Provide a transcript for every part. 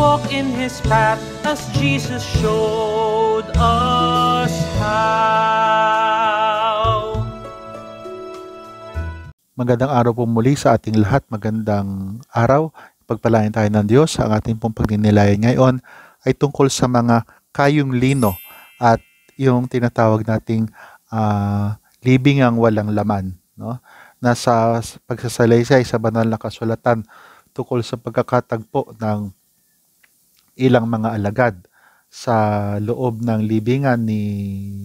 walk in His path as Jesus showed us how. Magandang araw po muli sa ating lahat. Magandang araw. Pagpalain tayo ng Diyos. Ang ating pong pagninilayan ngayon ay tungkol sa mga kayong lino at yung tinatawag nating uh, ah, libing ang walang laman. No? Nasa pagsasalaysay sa banal na kasulatan tungkol sa pagkakatagpo ng ilang mga alagad sa loob ng libingan ni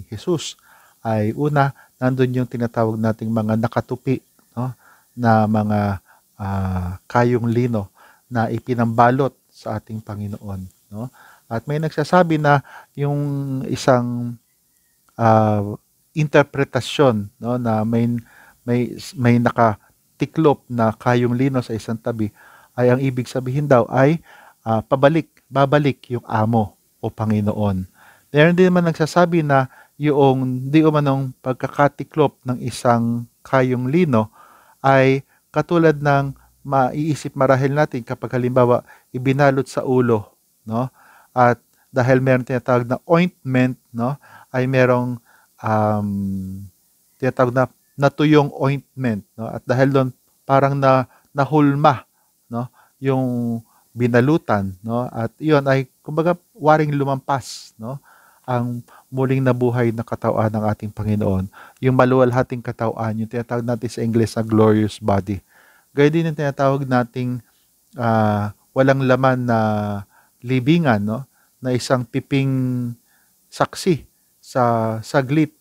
Jesus ay una, nandun yung tinatawag nating mga nakatupi no? na mga uh, kayong lino na ipinambalot sa ating Panginoon. No? At may nagsasabi na yung isang uh, interpretasyon no, na may, may, may nakatiklop na kayong lino sa isang tabi ay ang ibig sabihin daw ay uh, pabalik, babalik yung amo o Panginoon. Meron din naman nagsasabi na yung di umanong pagkakatiklop ng isang kayong lino ay katulad ng maiisip marahil natin kapag halimbawa ibinalot sa ulo, no? At dahil meron tinatawag na ointment, no? Ay merong um, tinatawag na natuyong ointment, no? At dahil doon parang na nahulma, no? Yung binalutan, no? At 'yon ay kumbaga waring lumampas, no? Ang muling nabuhay na katawan ng ating Panginoon, yung maluwalhating katawan, yung tinatawag natin sa English na glorious body. Gaya din yung tinatawag nating uh, walang laman na libingan, no? Na isang piping saksi sa saglit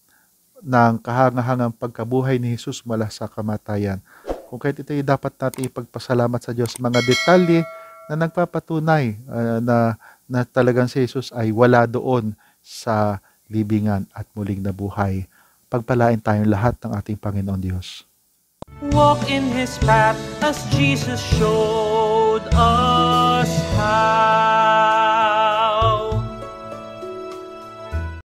ng kahangahangang pagkabuhay ni Jesus mula sa kamatayan. Kung kahit ito'y dapat natin ipagpasalamat sa Diyos, mga detalye na nagpapatunay uh, na, na talagang si Jesus ay wala doon sa libingan at muling nabuhay. Pagpalain tayong lahat ng ating Panginoon Diyos. Walk in His path as Jesus showed us.